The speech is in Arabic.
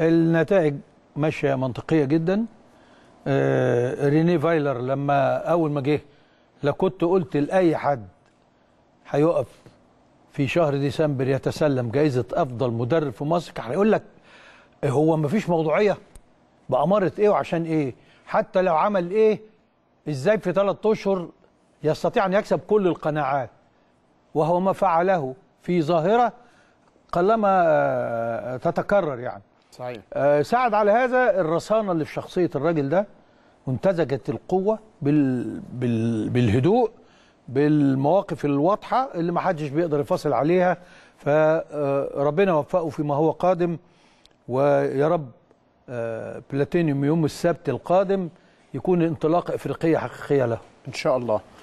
النتائج ماشيه منطقيه جدا آه، ريني فايلر لما اول ما جه لكنت كنت قلت لاي حد هيقف في شهر ديسمبر يتسلم جائزه افضل مدرب في مصر كان هيقول لك هو مفيش موضوعيه بأمارة ايه وعشان ايه حتى لو عمل ايه ازاي في ثلاث اشهر يستطيع ان يكسب كل القناعات وهو ما فعله في ظاهره قلما آه، تتكرر يعني صحيح آه ساعد على هذا الرصانه اللي في شخصيه الراجل ده وانتزجت القوه بال... بال... بالهدوء بالمواقف الواضحه اللي ما حدش بيقدر يفاصل عليها فربنا آه، وفقه فيما هو قادم ويا رب آه، بلاتينيوم يوم السبت القادم يكون انطلاقه افريقيه حقيقيه له ان شاء الله